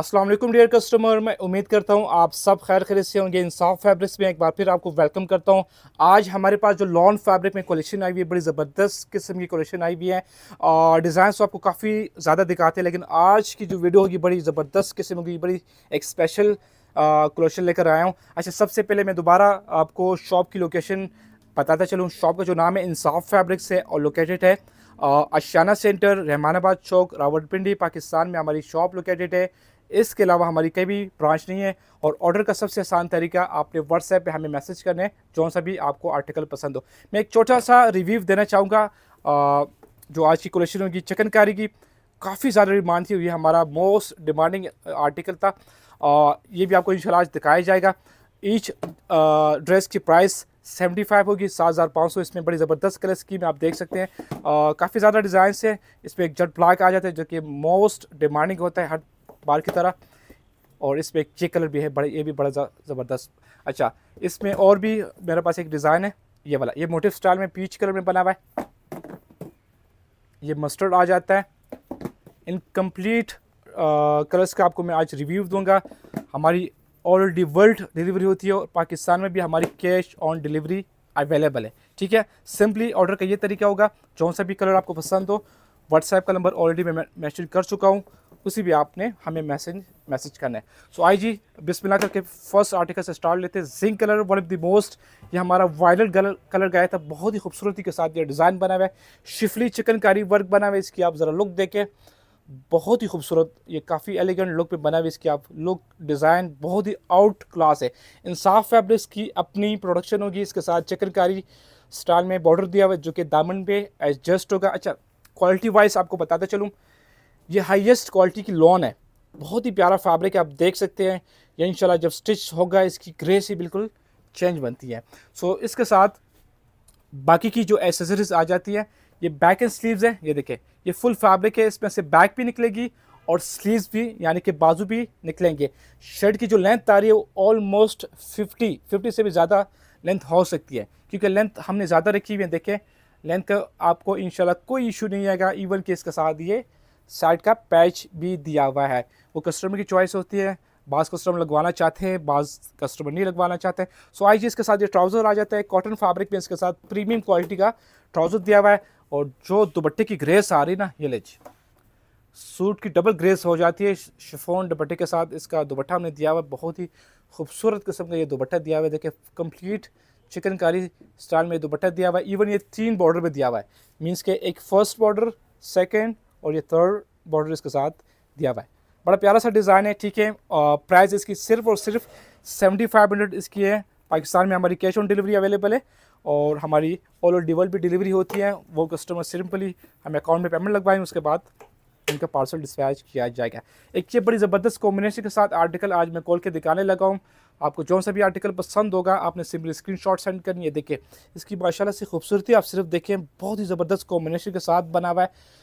अस्सलाम वालेकुम dear customer मैं उम्मीद करता हूँ आप सब खैर खरीद से होंगे इंसाफ फैब्रिक्स में एक बार फिर आपको वेलकम करता हूँ आज हमारे पास जो लॉन फैब्रिक में कलेक्शन आई हुई है बड़ी ज़बरदस्त किस्म की कलेक्शन आई हुई है और डिज़ाइन तो आपको काफ़ी ज़्यादा दिखाते हैं लेकिन आज की जो वीडियो होगी बड़ी ज़बरदस्त किस्म की बड़ी एक स्पेशल कलेक्शन लेकर आया हूँ अच्छा सबसे पहले मैं दोबारा आपको शॉप की लोकेशन बताता चलूँ शॉप का जो नाम है इंसाफ फैब्रिक्स है और लोकेटेड है अशाना सेंटर रहमानाबाद चौक रावलपिंडी पाकिस्तान में हमारी शॉप लोकेटेड है इसके अलावा हमारी कई भी ब्रांच नहीं है और ऑर्डर का सबसे आसान तरीका आपने व्हाट्सएप पे हमें मैसेज करना है जो सा भी आपको आर्टिकल पसंद हो मैं एक छोटा सा रिव्यू देना चाहूँगा जो आज की कलेक्शन होगी चिकनकारी की काफ़ी ज़्यादा डिमांड थी ये हमारा मोस्ट डिमांडिंग आर्टिकल था आ, ये भी आपको इंशाल्लाह आज दिखाया जाएगा ईच ड्रेस की प्राइस सेवेंटी फाइव होगी सात हज़ार पाँच सौ इसमें बड़ी ज़बरदस्त कलर की आप देख सकते हैं काफ़ी ज़्यादा डिज़ाइन है इसमें एक जट ब्लैक आ जाता है जो कि मोस्ट डिमांडिंग होता है हर बार की तरह और इसमें चेक कलर भी है बड़े ये भी बड़ा ज़बरदस्त अच्छा इसमें और भी मेरे पास एक डिज़ाइन है ये वाला ये मोटिव स्टाइल में पीच कलर में बना हुआ है ये मस्टर्ड आ जाता है इनकम्प्लीट कलर्स का आपको मैं आज रिव्यू दूंगा हमारी ऑलरेडी वर्ल्ड डिलीवरी होती है और पाकिस्तान में भी हमारी कैश ऑन डिलीवरी अवेलेबल है ठीक है सिंपली ऑर्डर का ये तरीका होगा जौन सा भी कलर आपको पसंद हो व्हाट्सएप का नंबर ऑलरेडी मैं मैसेज कर चुका हूँ उसी भी आपने हमें मैसेज मैसेज करना है सो so, आई जी बिस्मिल्लाह करके फर्स्ट आर्टिकल से स्टार्ट लेते हैं zinc colour one of the most ये हमारा वायलेट कलर कलर गया था बहुत ही खूबसूरती के साथ ये डिज़ाइन बना हुआ है शिफली चिकनकारी वर्क बना हुआ है इसकी आप ज़रा लुक देखें बहुत ही खूबसूरत ये काफ़ी एलिगेंट लुक पे बना हुआ है इसकी आप लुक डिज़ाइन बहुत ही आउट क्लास है इंसाफ फैब्रिक्स की अपनी प्रोडक्शन होगी इसके साथ चिकनकारी स्टाइल में बॉर्डर दिया हुआ है जो कि दामन पे एडजस्ट होगा अच्छा क्वालिटी वाइज आपको बताता चलूँ ये हाईएस्ट क्वालिटी की लॉन है बहुत ही प्यारा फैब्रिक आप देख सकते हैं या इंशाल्लाह जब स्टिच होगा इसकी ग्रेस ही बिल्कुल चेंज बनती है सो so, इसके साथ बाकी की जो एसेसरीज आ जाती है ये बैक एंड स्लीव्स है ये देखें ये फुल फैब्रिक है इसमें से बैक भी निकलेगी और स्लीव्स भी यानी कि बाजू भी निकलेंगे शर्ट की जो लेंथ आ रही है वो ऑलमोस्ट 50 50 से भी ज़्यादा लेंथ हो सकती है क्योंकि लेंथ हमने ज़्यादा रखी हुई है देखें लेंथ का आपको इनशाला कोई इशू नहीं आएगा इवन कि इसके साथ ये साइड का पैच भी दिया हुआ है वो कस्टमर की चॉइस होती है बाज़ कस्टमर लगवाना चाहते हैं बाज़ कस्टमर नहीं लगवाना चाहते हैं सो आई इसके साथ ये ट्राउज़र आ जाता है कॉटन फैब्रिक में इसके साथ प्रीमियम क्वालिटी का ट्राउज़र दिया हुआ है और जो दुपट्टे की ग्रेस आ रही ना ये ले सूट की डबल ग्रेस हो जाती है शिफोन दुपट्टे के साथ इसका दुपट्टा हमने दिया हुआ बहुत ही खूबसूरत किस्म का ये दुपट्टा दिया हुआ है देखिए कम्प्लीट चिकनकारी स्टाइल में दुपट्टा दिया हुआ है इवन ये तीन बॉर्डर में दिया हुआ है मीन्स के एक फर्स्ट बॉर्डर सेकेंड और ये थर्ड बॉर्डर इसके साथ दिया हुआ है बड़ा प्यारा सा डिज़ाइन है ठीक है और प्राइस इसकी सिर्फ और सिर्फ सेवेंटी फाइव हंड्रेड इसकी है पाकिस्तान में हमारी कैश ऑन डिलीवरी अवेलेबल है और हमारी ऑल ओवर डिवल भी डिलीवरी होती है वो कस्टमर सिंपली हमें अकाउंट में पेमेंट लगवाएं उसके बाद उनका पार्सल डिस्पैच किया जाएगा एक ये बड़ी ज़बरदस्त कॉम्बिनेशन के साथ आर्टिकल आज मैं कॉल के दिखाने लगाऊँ आपको जो सा भी आर्टिकल पसंद होगा आपने सिंपली स्क्रीन सेंड करनी है देखिए इसकी माशाल्लाह से खूबसूरती आप सिर्फ देखें बहुत ही ज़बरदस्त कॉम्बिनेशन के साथ बना हुआ है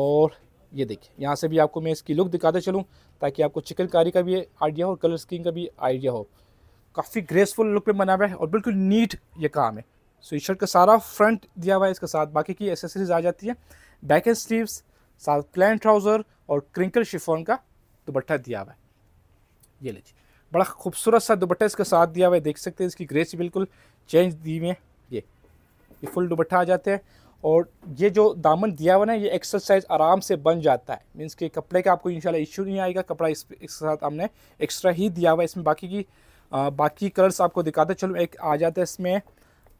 और ये देखिए यहाँ से भी आपको मैं इसकी लुक दिखाते चलूँ ताकि आपको चिकनकारी का भी आइडिया हो और कलर स्क्रीन का भी आइडिया हो काफ़ी ग्रेसफुल लुक में बना हुआ है और बिल्कुल नीट ये काम है सो इस शर्ट का सारा फ्रंट दिया हुआ है इसके साथ बाकी की एसेसरीज आ जाती है बैक एंड स्लीव्स साथ प्लान ट्राउज़र और क्रिंकल शिफोन का दुपट्टा दिया हुआ है ये लीजिए बड़ा खूबसूरत सा दुपट्टा इसका साथ दिया हुआ है देख सकते हैं इसकी ग्रेस बिल्कुल चेंज दी हुई है ये ये फुल दुपट्टा आ जाते हैं और ये जो दामन दिया हुआ ना ये एक्सरसाइज आराम से बन जाता है मीन्स के कपड़े का आपको इंशाल्लाह इशू नहीं आएगा कपड़ा इस इसके साथ हमने एक्स्ट्रा ही दिया हुआ है इसमें बाकी की आ, बाकी कलर्स आपको दिखाते चलो एक आ जाता है इसमें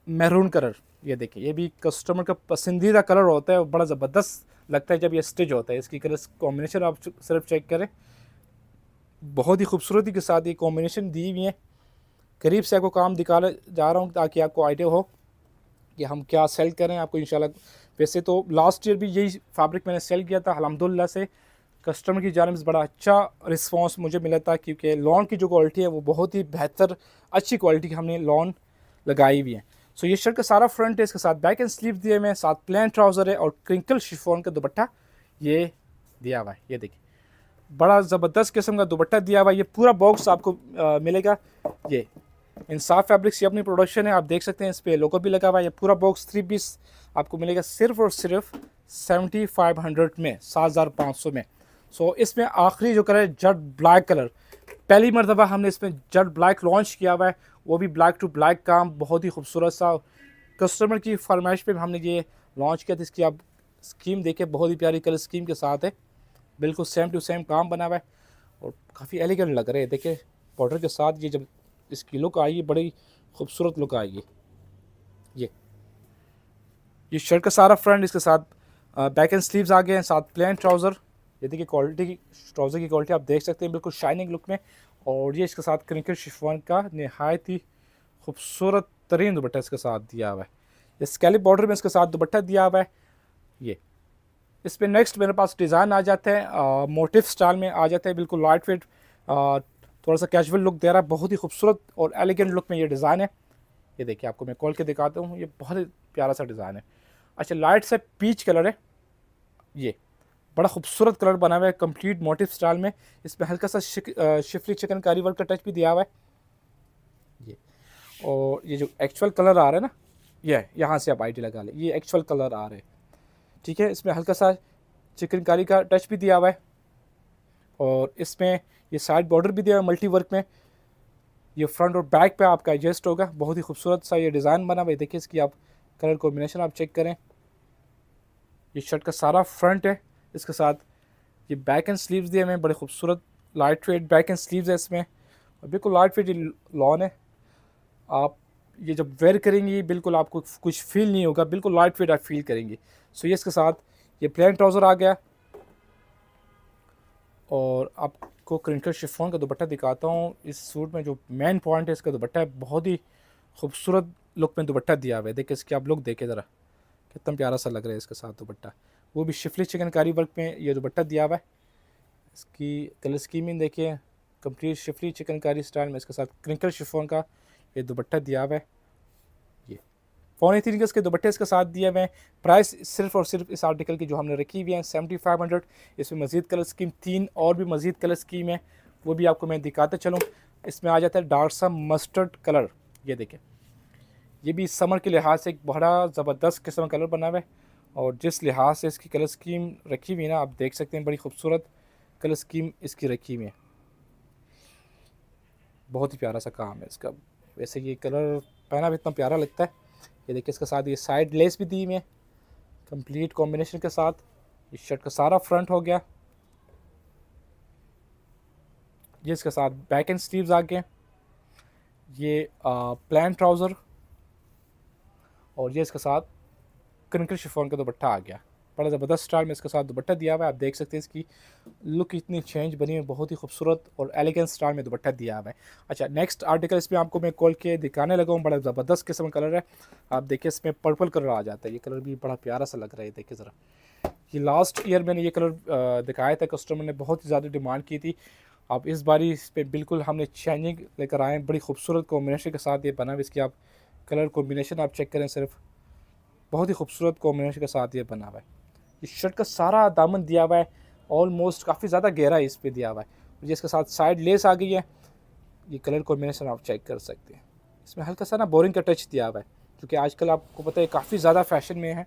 मेहरून कलर ये देखिए ये भी कस्टमर का पसंदीदा कलर होता है बड़ा ज़बरदस्त लगता है जब ये स्टिच होता है इसकी कलर कॉम्बिनेशन आप सिर्फ चेक करें बहुत ही खूबसूरती के साथ ये कॉम्बिनेशन दी हुई हैं करीब से आपको काम दिखाने जा रहा हूँ ताकि आपको आइडिया हो कि हम क्या सेल करें आपको इंशाल्लाह वैसे तो लास्ट ईयर भी यही फैब्रिक मैंने सेल किया था अलहमदिल्ला से कस्टमर की जानब से बड़ा अच्छा रिस्पांस मुझे मिला था क्योंकि लॉन की जो क्वालिटी है वो बहुत ही बेहतर अच्छी क्वालिटी की हमने लॉन लगाई हुई है सो so, ये शर्ट का सारा फ्रंट है इसके साथ बैक एंड स्लीव दिए हुए हैं साथ प्लेन ट्राउज़र है और क्रिंकल शिफोन का दुपट्टा ये दिया हुआ है ये देखिए बड़ा ज़बरदस्त किस्म का दुपट्टा दिया हुआ ये पूरा बॉक्स आपको आ, मिलेगा ये इन साफ़ फैब्रिक्स ये अपनी प्रोडक्शन है आप देख सकते हैं इस पर लोगो भी लगा हुआ है ये पूरा बॉक्स थ्री पीस आपको मिलेगा सिर्फ और सिर्फ सेवेंटी फाइव हंड्रेड में सात हज़ार पाँच सौ में सो so, इसमें आखिरी जो कलर है जट ब्लैक कलर पहली मरतबा हमने इसमें जट ब्लैक लॉन्च किया हुआ है वो भी ब्लैक टू ब्लैक काम बहुत ही खूबसूरत सा कस्टमर की फरमाइश पर हमने ये लॉन्च किया था इसकी आप स्कीम देखें बहुत ही प्यारी कलर स्कीम के साथ है बिल्कुल सेम टू सेम काम बना हुआ है और काफ़ी एलिगेंट लग रहे हैं देखिए बॉर्डर के साथ ये जब इसकी लुक आएगी बड़ी खूबसूरत लुक आएगी ये ये शर्ट का सारा फ्रंट इसके साथ बैक एंड स्लीव्स आ गए हैं साथ प्लेन ट्राउज़र ये देखिए क्वालिटी की ट्राउज़र की क्वालिटी आप देख सकते हैं बिल्कुल शाइनिंग लुक में और ये इसके साथ क्रिंकल शिफॉन का नहायत ही खूबसूरत तरीन दुपट्टा इसके साथ दिया हुआ है ये स्कैलिप बॉर्डर में इसके साथ दुपट्टा दिया हुआ है ये इस पर नेक्स्ट मेरे पास डिज़ाइन आ जाते हैं मोटिव स्टाइल में आ जाते हैं बिल्कुल लाइट वेट थोड़ा सा कैजुअल लुक दे रहा है बहुत ही खूबसूरत और एलिगेंट लुक में ये डिज़ाइन है ये देखिए आपको मैं खोल के दिखाता हूँ ये बहुत ही प्यारा सा डिज़ाइन है अच्छा लाइट से पीच कलर है ये बड़ा खूबसूरत कलर बना हुआ है कंप्लीट मोटिव स्टाइल में इसमें हल्का सा शिफली चिकन कारी वर्क का टच भी दिया हुआ है ये और ये जो एक्चुअल कलर आ रहा है ना ये यहाँ से आप आईडी लगा लें ये एक्चुअल कलर आ रहे हैं ठीक है इसमें हल्का सा चिकनकारी का टच भी दिया हुआ है और इसमें ये साइड बॉर्डर भी दिया हुआ है मल्टी वर्क में ये फ्रंट और बैक पे आपका एडजस्ट होगा बहुत ही खूबसूरत सा ये डिज़ाइन बना हुआ है देखिए इसकी आप कलर कॉम्बिनेशन आप चेक करें ये शर्ट का सारा फ्रंट है इसके साथ ये बैक एंड स्लीव्स दिए हुए हैं बड़े खूबसूरत lightweight back and sleeves है इसमें बिल्कुल लाइट वेट ये लॉन है आप ये जब वेयर करेंगी बिल्कुल आपको कुछ फील नहीं होगा बिल्कुल लाइट वेट आप फील करेंगी सो ये इसके साथ ये प्लेन ट्राउज़र आ गया और आपको क्रिंकल शिफोन का दुपट्टा दिखाता हूँ इस सूट में जो मेन पॉइंट है इसका दुपट्टा है बहुत ही खूबसूरत लुक में दुपट्टा दिया हुआ है देखिए इसके आप लुक देखें ज़रा कितना प्यारा सा लग रहा है इसके साथ दुपट्टा वो भी शिफली चिकनकारी वर्क में ये दुपट्टा दिया हुआ है इसकी कलर स्कीमिंग देखिए कंप्लीट शिफली चिकनकारी स्टाइल में इसके साथ क्रिंकल शिफोन का ये दुपट्टा दिया हुआ है ये फोन ए थ्री के दुपट्टे इसके साथ दिए हुए हैं प्राइस सिर्फ और सिर्फ इस आर्टिकल की जो हमने रखी हुई है सेवेंटी फाइव हंड्रेड इसमें मजीद कलर स्कीम तीन और भी मजीद कलर स्कीम है वो भी आपको मैं दिखाता चलूँ इसमें आ जाता है डार्क सा मस्टर्ड कलर ये देखें ये भी समर के लिहाज से एक बड़ा ज़बरदस्त किस्म का कलर बना हुआ है और जिस लिहाज से इसकी कलर स्कीम रखी हुई है ना आप देख सकते हैं बड़ी खूबसूरत कलर स्कीम इसकी रखी हुई है बहुत ही प्यारा सा काम है इसका वैसे ये कलर पहना भी इतना प्यारा लगता है ये देखिए इसके साथ ये साइड लेस भी दी हुई है कंप्लीट कॉम्बिनेशन के साथ इस शर्ट का सारा फ्रंट हो गया ये इसके साथ बैक एंड स्लीव्स आ गए ये प्लान ट्राउज़र और ये इसके साथ कनकर शिफोन का दुपट्टा आ गया बड़ा ज़बरदस्त स्टाइल में इसके साथ दुपट्टा दिया हुआ है आप देख सकते हैं इसकी लुक इतनी चेंज बनी हुई बहुत ही खूबसूरत और एलिगेंस स्टाइल में दुपट्टा दिया हुआ है अच्छा नेक्स्ट आर्टिकल इसमें आपको मैं कॉल के दिखाने लगा हूँ बड़ा ज़बरदस्त किस्म का कलर है आप देखिए इसमें पर्पल कलर आ जाता है ये कलर भी बड़ा प्यारा सा लग रहा है देखिए ज़रा ये लास्ट ईयर मैंने ये कलर दिखाया था कस्टमर ने बहुत ही ज़्यादा डिमांड की थी अब इस बारी इस पर बिल्कुल हमने चेंजिंग लेकर आए बड़ी खूबसूरत कॉम्बिनेशन के साथ ये बना हुआ इसकी आप कलर कॉम्बिनेशन आप चेक करें सिर्फ बहुत ही खूबसूरत कॉम्बिनेशन के साथ ये बना हुआ है इस शर्ट का सारा दामन दिया हुआ है ऑलमोस्ट काफ़ी ज़्यादा गहरा इस पर दिया हुआ है जिसके साथ साइड लेस आ गई है ये कलर कॉम्बिनेशन आप चेक कर सकते हैं इसमें हल्का सा ना बोरिंग का टच दिया हुआ है क्योंकि आजकल आपको पता है काफ़ी ज़्यादा फैशन में है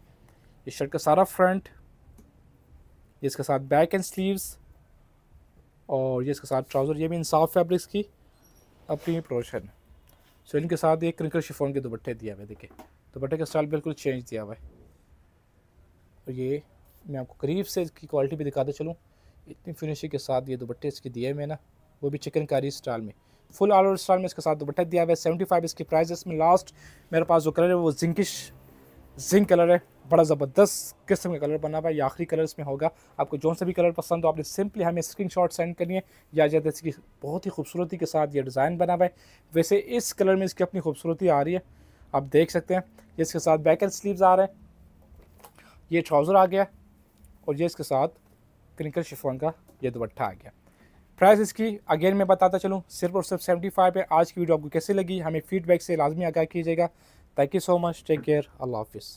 इस शर्ट का सारा फ्रंट इसके साथ बैक एंड स्लीव्स और ये इसके साथ ट्राउज़र ये भी इन साफ फैब्रिक्स की अपनी प्रोशन सो इनके साथ एक क्रिंकल शिफोन के दुपट्टे दिया हुआ है देखिए दुपट्टे का स्टाइल बिल्कुल चेंज दिया हुआ है और ये मैं आपको करीब से इसकी क्वालिटी भी दिखाते चलूँ इतनी फिनिशिंग के साथ ये दुपट्टे इसके दिए हुए ना वो भी चिकन कारी स्टाइल में फुल ऑल ओवर स्टाइल में इसके साथ दुपट्टा दिया हुआ है सेवेंटी फाइव इसकी प्राइस इसमें लास्ट मेरे पास जो कलर है वो जिंकिश जिंक कलर है बड़ा ज़बरदस्त किस्म का कलर बना हुआ है ये आखिरी कलर इसमें होगा आपको जो सा भी कलर पसंद हो आपने सिंपली हमें स्क्रीन शॉट सेंड करनी है या जैसे तो इसकी बहुत ही खूबसूरती के साथ ये डिज़ाइन बना हुआ है वैसे इस कलर में इसकी अपनी खूबसूरती आ रही है आप देख सकते हैं इसके साथ बैक एंड स्लीव्स आ रहे हैं ये ट्राउज़र आ गया और ये इसके साथ क्रिंकल शिफॉन का ये दुपट्ठा आ गया प्राइस इसकी अगेन मैं बताता चलूँ सिर्फ और सिर्फ सेवेंटी फाइव है आज की वीडियो आपको कैसी लगी हमें फीडबैक से लाजमी आगाह कीजिएगा thank you so much take care अल्लाह हाफिज़